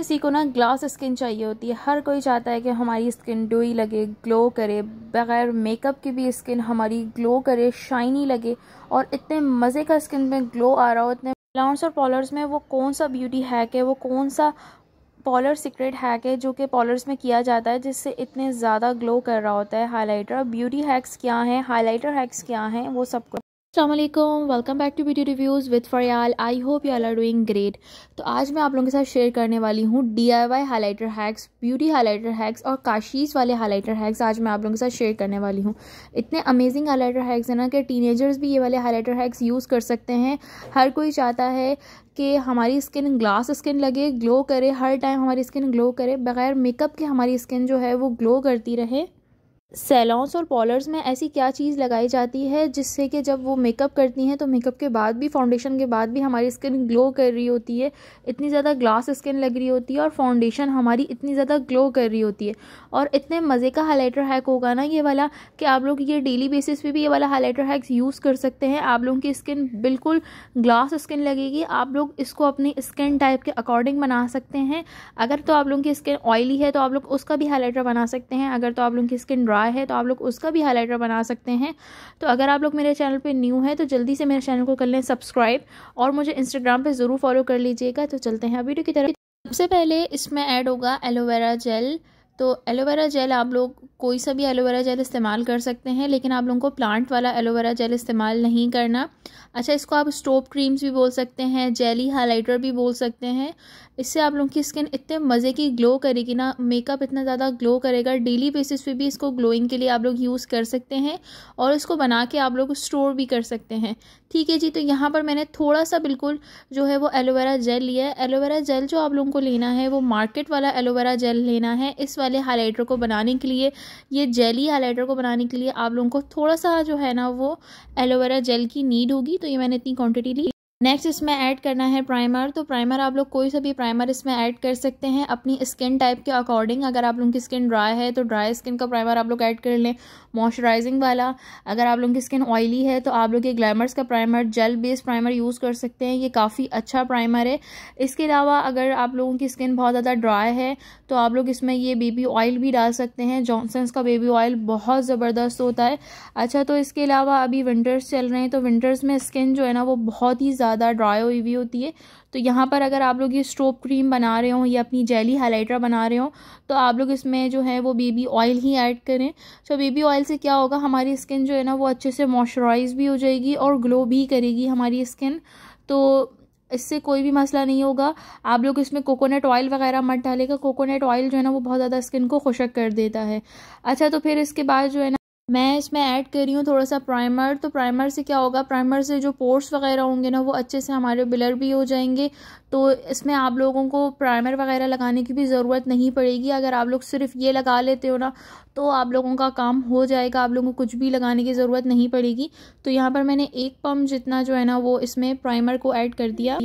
किसी को ना ग्लास स्किन चाहिए होती है हर कोई चाहता है कि हमारी स्किन डोई लगे ग्लो करे बगैर मेकअप की भी स्किन हमारी ग्लो करे शाइनी लगे और इतने मज़े का स्किन में ग्लो आ रहा हो इतने लाउंस और पॉलर्स में वो कौन सा ब्यूटी हैक है वो कौन सा पॉलर सीक्रेट हैक है जो कि पॉलर्स में किया जाता है जिससे इतने ज़्यादा ग्लो कर रहा होता है हाईलाइटर ब्यूटी हैक्स क्या हैं हाईलाइटर हैक्स क्या हैं वो सब अल्लाम welcome back to video reviews with Faryal I hope you all are doing great तो आज मैं आप लोगों के साथ शेयर करने वाली हूँ D I Y highlighter hacks beauty highlighter hacks और काशीज़ वाले हाईलाइटर हैक्स आज मैं आप लोगों के साथ शेयर करने वाली हूँ इतने अमेजिंग हाईलाइटर हैक्स हैं ना कि टीनेजर्स भी ये वाले हाईलाइटर हैक्स यूज़ कर सकते हैं हर कोई चाहता है कि हमारी स्किन ग्लास स्किन लगे ग्लो करे हर टाइम हमारी स्किन ग्लो करे बग़ैर मेकअप के हमारी स्किन जो है वो ग्लो करती रहे सैलॉन्स और पॉलर्स में ऐसी क्या चीज़ लगाई जाती है जिससे कि जब वो मेकअप करती हैं तो मेकअप के बाद भी फाउंडेशन के बाद भी हमारी स्किन ग्लो कर रही होती है इतनी ज़्यादा ग्लास स्किन लग रही होती है और फाउंडेशन हमारी इतनी ज़्यादा ग्लो कर रही होती है और इतने मज़े का हाईलाइटर हैक होगा ना ये वाला कि आप लोग ये डेली बेसिस पर भी ये वाला हाईलाइटर हैक्स यूज़ कर सकते हैं आप लोगों की स्किन बिल्कुल ग्लास स्किन लगेगी आप लोग इसको अपनी स्किन टाइप के अकॉर्डिंग बना सकते हैं अगर तो आप लोगों की स्किन ऑयली है तो आप लोग उसका भी हाईलाइटर बना सकते हैं अगर तो आप लोगों की स्किन ड्राई रहा है तो आप लोग उसका भी हाईलाइटर बना सकते हैं तो अगर आप लोग मेरे चैनल पर न्यू है तो जल्दी से मेरे चैनल को कर लें सब्सक्राइब और मुझे इंस्टाग्राम पर ज़रूर फॉलो कर लीजिएगा तो चलते हैं वीडियो की तरफ सबसे पहले इसमें ऐड होगा एलोवेरा जेल तो एलोवेरा जेल आप लोग कोई सा भी एलोवेरा जेल इस्तेमाल कर सकते हैं लेकिन आप लोगों को प्लांट वाला एलोवेरा जेल इस्तेमाल नहीं करना अच्छा इसको आप स्टोप क्रीम्स भी बोल सकते हैं जेली हाइलाइटर भी बोल सकते हैं इससे आप लोगों की स्किन इतने मज़े की ग्लो करेगी ना मेकअप इतना ज़्यादा ग्लो करेगा डेली बेसिस पे भी इसको ग्लोइंग के लिए आप लोग यूज़ कर सकते हैं और इसको बना के आप लोग स्टोर भी कर सकते हैं ठीक है जी तो यहाँ पर मैंने थोड़ा सा बिल्कुल जो है वो एलोवेरा जेल लिया है एलोवेरा जेल जो आप लोगों को लेना है वो मार्केट वाला एलोवेरा जेल लेना है इस वाले वाले हाईलाइटर को बनाने के लिए ये जेली हाईलाइटर को बनाने के लिए आप लोगों को थोड़ा सा जो है ना वो एलोवेरा जेल की नीड होगी तो ये मैंने इतनी क्वान्टिटी ली नेक्स्ट इसमें ऐड करना है प्राइमर तो प्राइमर आप लोग कोई सा भी प्राइमर इसमें ऐड कर सकते हैं अपनी स्किन टाइप के अकॉर्डिंग अगर आप लोगों की स्किन ड्राई है तो ड्राई स्किन का प्राइमर आप लोग ऐड कर लें मॉइस्चराइजिंग वाला अगर आप लोगों की स्किन ऑयली है तो आप लोग ये ग्लैमर्स का primer gel based primer use कर सकते हैं ये काफ़ी अच्छा प्राइमर है इसके अलावा अगर आप लोगों की स्किन बहुत ज़्यादा ड्राई है तो आप लोग इसमें ये बेबी ऑयल भी डाल सकते हैं जॉनसन्स का बेबी ऑयल बहुत ज़बरदस्त होता है अच्छा तो इसके अलावा अभी विंटर्स चल रहे हैं तो विंटर्स में स्किन जो है ना वो बहुत ही ज़्यादा ज़्यादा ड्राई हुई हुई होती है तो यहाँ पर अगर आप लोग ये स्ट्रोप क्रीम बना रहे हो या अपनी जेली हाइलाइटर बना रहे हो तो आप लोग इसमें जो है वो बेबी ऑयल ही ऐड करें तो बेबी ऑयल से क्या होगा हमारी स्किन जो है ना वो अच्छे से मॉइस्चराइज भी हो जाएगी और ग्लो भी करेगी हमारी स्किन तो इससे कोई भी मसला नहीं होगा आप लोग इसमें कोकोनट ऑयल वगैरह मत डालेगा कोकोनट ऑयल जो है ना वो बहुत ज़्यादा स्किन को खुशक कर देता है अच्छा तो फिर इसके बाद जो है ना मैं इसमें ऐड कर रही हूँ थोड़ा सा प्राइमर तो प्राइमर से क्या होगा प्राइमर से जो पोर्स वगैरह होंगे ना वो अच्छे से हमारे बिलर भी हो जाएंगे तो इसमें आप लोगों को प्राइमर वगैरह लगाने की भी ज़रूरत नहीं पड़ेगी अगर आप लोग सिर्फ ये लगा लेते हो ना तो आप लोगों का काम हो जाएगा आप लोगों को कुछ भी लगाने की ज़रूरत नहीं पड़ेगी तो यहाँ पर मैंने एक पम्प जितना जो है ना वो इसमें प्राइमर को ऐड कर दिया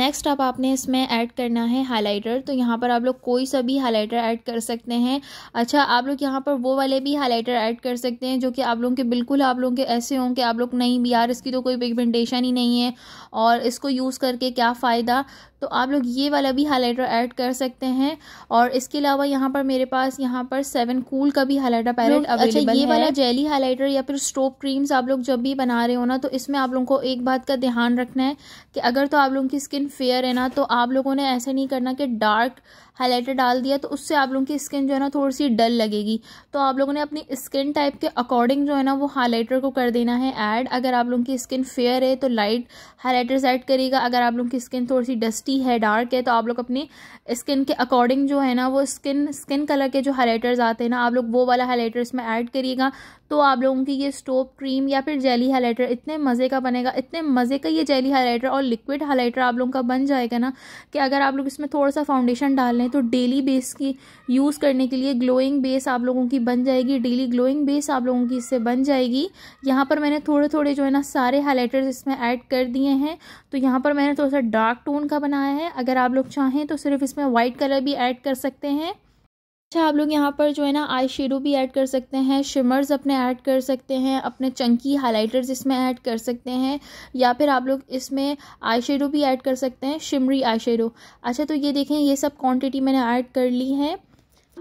नेक्स्ट अब आपने इसमें ऐड करना है हाइलाइटर तो यहाँ पर आप लोग कोई सा भी हाइलाइटर ऐड कर सकते हैं अच्छा आप लोग यहाँ पर वो वाले भी हाइलाइटर ऐड कर सकते हैं जो कि आप लोगों के बिल्कुल आप लोगों के ऐसे हों कि आप लोग नहीं यार इसकी तो कोई पिगमेंटेशन ही नहीं है और इसको यूज़ करके क्या फ़ायदा तो आप लोग ये वाला भी हाईलाइटर ऐड कर सकते हैं और इसके अलावा यहाँ पर मेरे पास यहाँ पर सेवन कूल का भी हाईलाइटर पैलेट अवेलेबल अच्छा ये है। वाला जेली हाईलाइटर या फिर स्ट्रोप क्रीम्स आप लोग जब भी बना रहे हो ना तो इसमें आप लोगों को एक बात का ध्यान रखना है कि अगर तो आप लोगों की स्किन फेयर है ना तो आप लोगों ने ऐसा नहीं करना कि डार्क हाईलाइटर डाल दिया तो उससे आप लोगों की स्किन जो है ना थोड़ी सी डल लगेगी तो आप लोगों ने अपनी स्किन टाइप के अकॉर्डिंग जो है ना वो हाईलाइटर को कर देना है ऐड अगर आप लोगों की स्किन फेयर है तो लाइट हाईलाइटर्स ऐड करेगा अगर आप लोगों की स्किन थोड़ी सी डस्टी डस्टी है डार्क है तो आप लोग अपने स्किन के अकॉर्डिंग जो है ना वो स्किन स्किन कलर के जो हाईलाइटर्स आते हैं ना आप लोग वो वाला हाईलाइटर इसमें ऐड करिएगा तो आप लोगों की ये स्टोव क्रीम या फिर जेली हाईलाइटर इतने मज़े का बनेगा इतने मज़े का ये जेली हाईलाइटर और लिक्विड हाईलाइटर आप लोगों का बन जाएगा ना कि अगर आप लोग इसमें थोड़ा सा फाउंडेशन डाल लें तो डेली बेस की यूज़ करने के लिए ग्लोइंग बेस आप लोगों की बन जाएगी डेली ग्लोइंग बेस आप लोगों की इससे बन जाएगी यहाँ पर मैंने थोड़े थोड़े जो है ना सारे हाईलाइटर इसमें ऐड कर दिए हैं तो यहाँ पर मैंने थोड़ा सा डार्क टोन का बनाया है अगर आप लोग चाहें तो सिर्फ इसमें वाइट कलर भी ऐड कर सकते हैं अच्छा आप लोग यहाँ पर जो है ना आई शेडो भी ऐड कर सकते हैं शिमर्स अपने ऐड कर सकते हैं अपने चंकी हाइलाइटर्स इसमें ऐड कर सकते हैं या फिर आप लोग इसमें आई शेडो भी ऐड कर सकते हैं शिमरी आई शेडो अच्छा तो ये देखें ये सब क्वांटिटी मैंने ऐड कर ली है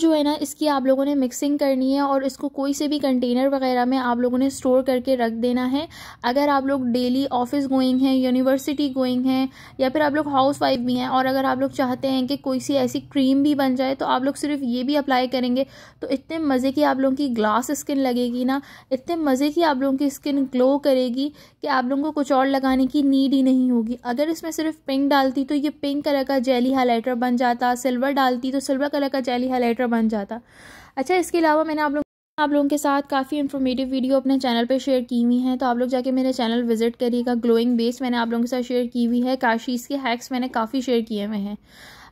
जो है ना इसकी आप लोगों ने मिक्सिंग करनी है और इसको कोई से भी कंटेनर वगैरह में आप लोगों ने स्टोर करके रख देना है अगर आप लोग डेली ऑफिस गोइंग हैं यूनिवर्सिटी गोइंग हैं या फिर आप लोग हाउस वाइफ भी हैं और अगर आप लोग चाहते हैं कि कोई सी ऐसी क्रीम भी बन जाए तो आप लोग सिर्फ ये भी अप्लाई करेंगे तो इतने मज़े की आप लोगों की ग्लास स्किन लगेगी ना इतने मज़े की आप लोगों की स्किन ग्लो करेगी कि आप लोगों को कुछ और लगाने की नीड ही नहीं होगी अगर इसमें सिर्फ पिंक डालती तो ये पिंक कलर का जेली हाईलाइटर बन जाता सिल्वर डालती तो सिल्वर कलर का जेली हाईलाइटर क्रिएटर बन जाता अच्छा इसके अलावा मैंने आप लोग आप लोगों के साथ काफ़ी इन्फॉर्मेटिव वीडियो अपने चैनल पे शेयर की हुई हैं तो आप लोग जाके मेरे चैनल विजिट करिएगा ग्लोइंग बेस मैंने आप लोगों के साथ शेयर की हुई है काशीज़ के हैक्स मैंने काफ़ी शेयर किए हुए हैं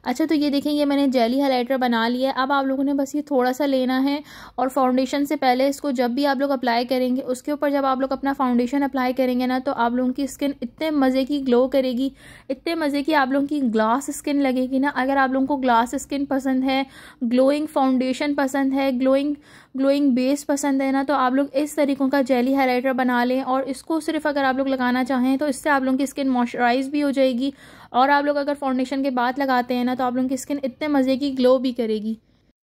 अच्छा तो ये देखें ये मैंने जेली हाईलाइटर बना लिया है अब आप लोगों ने बस ये थोड़ा सा लेना है और फाउंडेशन से पहले इसको जब भी आप लोग अप्लाई करेंगे उसके ऊपर जब आप लोग अपना फाउंडेशन अप्लाई करेंगे ना तो आप लोगों की स्किन इतने मज़े की ग्लो करेगी इतने मज़े की आप लोगों की ग्लास स्किन लगेगी ना अगर आप लोगों को ग्लास स्किन पसंद है ग्लोइंग फाउंडेशन पसंद है ग्लोइंग ग्लोइंग बेस पसंद है ना तो आप लोग इस तरीक़ों का जेली हाईलाइटर बना लें और इसको सिर्फ अगर आप लोग लगाना चाहें तो इससे आप लोगों की स्किन मॉइस्चराइज भी हो जाएगी और आप लोग अगर फाउंडेशन के बाद लगाते हैं ना तो आप लोगों की स्किन इतने मज़े की ग्लो भी करेगी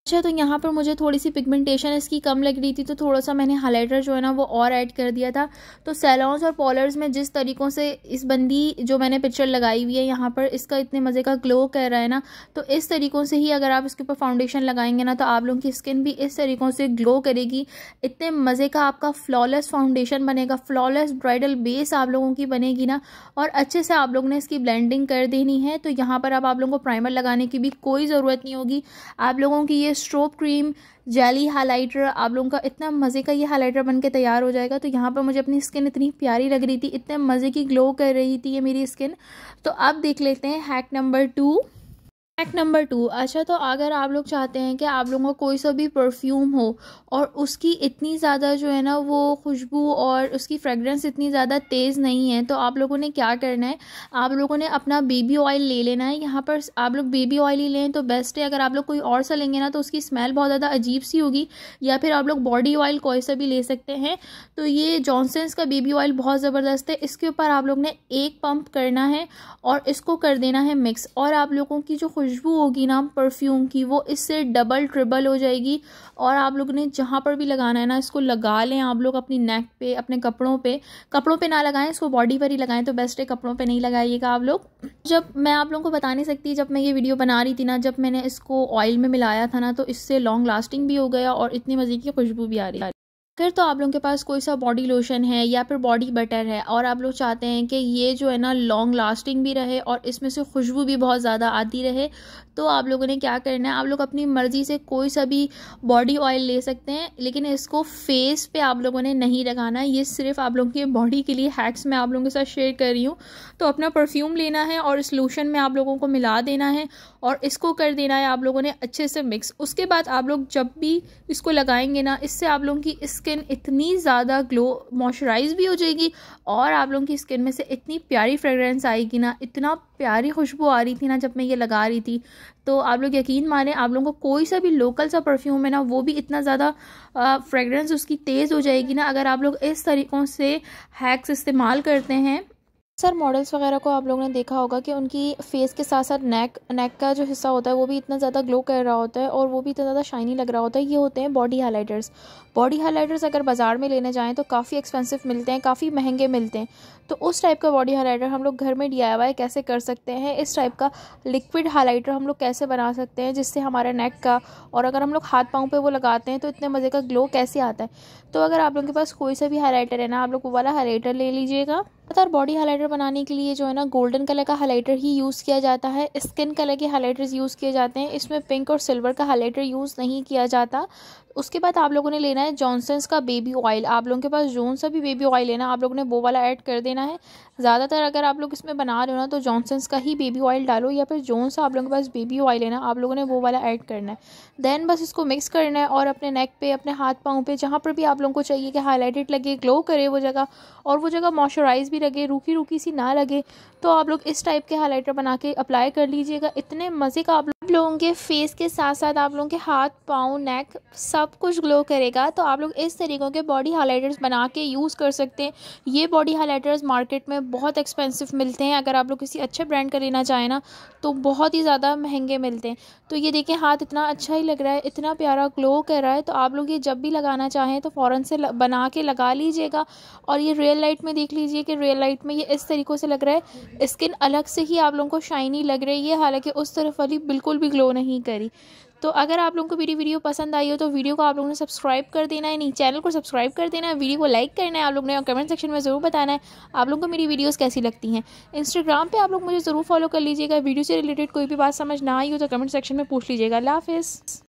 अच्छा तो यहाँ पर मुझे थोड़ी सी पिगमेंटेशन इसकी कम लग रही थी तो थोड़ा सा मैंने हाइलाइटर जो है ना वो और ऐड कर दिया था तो सैलॉन्स और पॉलर्स में जिस तरीक़ों से इस बंदी जो मैंने पिक्चर लगाई हुई है यहाँ पर इसका इतने मज़े का ग्लो कर रहा है ना तो इस तरीक़ों से ही अगर आप इसके ऊपर फाउंडेशन लगाएंगे ना तो आप लोगों की स्किन भी इस तरीक़ों से ग्लो करेगी इतने मज़े का आपका फ्लॉलेस फाउंडेशन बनेगा फ्लॉलेस ब्राइडल बेस आप लोगों की बनेगी ना और अच्छे से आप लोगों ने इसकी ब्लेंडिंग कर देनी है तो यहाँ पर अब आप लोगों को प्राइमर लगाने की भी कोई ज़रूरत नहीं होगी आप लोगों की ये स्ट्रोप क्रीम जेली हाइलाइटर आप लोगों का इतना मज़े का ये हाइलाइटर बन के तैयार हो जाएगा तो यहाँ पर मुझे अपनी स्किन इतनी प्यारी लग रही थी इतने मज़े की ग्लो कर रही थी ये मेरी स्किन तो अब देख लेते हैं hack number two fact number two अच्छा तो अगर आप लोग चाहते हैं कि आप लोगों को कोई सा भी परफ्यूम हो और उसकी इतनी ज़्यादा जो है ना वो खुशबू और उसकी फ्रेगरेंस इतनी ज़्यादा तेज़ नहीं है तो आप लोगों ने क्या करना है आप लोगों ने अपना बेबी ऑयल ले लेना है यहाँ पर आप लोग बेबी ऑयल ही लें तो बेस्ट है अगर आप लोग कोई और सा लेंगे ना तो उसकी स्मेल बहुत ज़्यादा अजीब सी होगी या फिर आप लोग बॉडी ऑयल कोई सा भी ले सकते हैं तो ये जॉनसन्स का बेबी ऑयल बहुत ज़बरदस्त है इसके ऊपर आप लोग ने एक पम्प करना है और इसको कर देना है मिक्स और आप लोगों की जो खुशबू होगी ना परफ्यूम की वो इससे डबल ट्रिबल हो जाएगी और आप लोग ने जहाँ पर भी लगाना है ना इसको लगा लें आप लोग अपनी नेक पे अपने कपड़ों पे कपड़ों पे ना लगाएं इसको बॉडी पर ही लगाएं तो बेस्ट है कपड़ों पे नहीं लगाइएगा आप लोग जब मैं आप लोगों को बता नहीं सकती जब मैं ये वीडियो बना रही थी ना जब मैंने इसको ऑयल में मिलाया था ना तो इससे लॉन्ग लास्टिंग भी हो गया और इतनी मज़े की खुशबू भी आ रही है अगर तो आप लोगों के पास कोई सा बॉडी लोशन है या फिर बॉडी बटर है और आप लोग चाहते हैं कि ये जो है ना लॉन्ग लास्टिंग भी रहे और इसमें से खुशबू भी बहुत ज़्यादा आती रहे तो आप लोगों ने क्या करना है आप लोग अपनी मर्ज़ी से कोई सा भी बॉडी ऑयल ले सकते हैं लेकिन इसको फेस पे आप लोगों ने नहीं लगाना ये सिर्फ आप लोगों की बॉडी के लिए हैक्स मैं आप लोगों के साथ शेयर कर रही हूँ तो अपना परफ्यूम लेना है और इस लोशन में आप लोगों को मिला देना है और इसको कर देना है आप लोगों ने अच्छे से मिक्स उसके बाद आप लोग जब भी इसको लगाएंगे ना इससे आप लोगों की स्किन इतनी ज़्यादा ग्लो मॉइस्चराइज भी हो जाएगी और आप लोगों की स्किन में से इतनी प्यारी फ्रेगरेंस आएगी ना इतना प्यारी खुशबू आ रही थी ना जब मैं ये लगा रही थी तो आप लोग यकीन माने आप लोगों को कोई सा भी लोकल सा परफ्यूम है ना वो भी इतना ज़्यादा फ्रेगरेंस उसकी तेज़ हो जाएगी ना अगर आप लोग इस तरीक़ों से हैक्स इस्तेमाल करते हैं सर मॉडल्स वगैरह को आप लोगों ने देखा होगा कि उनकी फेस के साथ साथ नेक नेक का जो हिस्सा होता है वो भी इतना ज़्यादा ग्लो कर रहा होता है और वो भी इतना ज़्यादा शाइनी लग रहा होता है ये होते हैं बॉडी हाईलाइटर्स बॉडी हाइलाइटर्स अगर बाज़ार में लेने जाएँ तो काफ़ी एक्सपेंसिव मिलते हैं काफ़ी महंगे मिलते हैं तो उस टाइप का बॉडी हाईलाइटर हम लोग घर में डी कैसे कर सकते हैं इस टाइप का लिक्विड हाईलाइटर हम लोग कैसे बना सकते हैं जिससे हमारा नेक का और अगर हम लोग हाथ पाँव पर वो लगाते हैं तो इतने मज़े का ग्लो कैसे आता है तो अगर आप लोगों के पास कोई सा भी हाईलाइटर है ना आप लोग वो वाला हाईलाइटर ले लीजिएगा ज़्यादातर बॉडी हाइलाइटर बनाने के लिए जो है ना गोल्डन कलर का हाइलाइटर ही यूज़ किया जाता है स्किन कलर के हाइलाइटर्स यूज़ किए जाते हैं इसमें पिंक और सिल्वर का हाइलाइटर यूज़ नहीं किया जाता उसके बाद आप लोगों ने लेना है जॉनसन्स का बेबी ऑयल आप लोगों के पास जोन सा भी बेबी ऑयल लेना आप लोगों ने वो वाला ऐड कर देना है ज़्यादातर अगर आप लोग इसमें बना रहे हो ना तो जॉनसन्स का ही बेबी ऑयल डालो या फिर जोन सा आप लोगों के पास बेबी ऑयल लेना आप लोगों ने वो वाला ऐड करना है दैन बस इसको मिक्स करना है और अपने नेक पे अपने हाथ पाँव पर जहाँ पर भी आप लोगों को चाहिए कि हाईलाइटेड लगे ग्लो करे वो जगह और वो जगह मॉइस्चराइज भी लगे रूखी रूखी सी ना लगे तो आप लोग इस टाइप के हाईलाइटर बना के अप्लाई कर लीजिएगा इतने मज़े का आप आप लोगों के फेस के साथ साथ आप लोगों के हाथ पाँव नेक सब कुछ ग्लो करेगा तो आप लोग इस तरीक़ों के बॉडी हाइलाइटर्स बना के यूज़ कर सकते हैं ये बॉडी हाइलाइटर्स मार्केट में बहुत एक्सपेंसिव मिलते हैं अगर आप लोग किसी अच्छे ब्रांड का लेना चाहें ना तो बहुत ही ज़्यादा महंगे मिलते हैं तो ये देखें हाथ इतना अच्छा ही लग रहा है इतना प्यारा ग्लो कर रहा है तो आप लोग ये जब भी लगाना चाहें तो फ़ौरन से बना के लगा लीजिएगा और ये रियल लाइट में देख लीजिए कि रियल लाइट में ये इस तरीक़ों से लग रहा है स्किन अलग से ही आप लोगों को शाइनी लग रही है हालाँकि उस तरफ वाली बिल्कुल बिल्कुल भी ग्लो नहीं करी तो अगर आप लोगों को मेरी वीडियो पसंद आई हो तो वीडियो को आप लोगों ने सब्सक्राइब कर देना है नहीं चैनल को सब्सक्राइब कर देना है वीडियो को लाइक करना है आप लोगों ने कमेंट सेक्शन में ज़रूर बताना है आप लोगों को मेरी वीडियोस कैसी लगती हैं इंस्टाग्राम पे आप लोग मुझे ज़रूर फॉलो कर लीजिएगा वीडियो से रिलेटेड कोई भी बात समझ ना आई हो तो कमेंट सेक्शन में पूछ लीजिएगा लाफिज़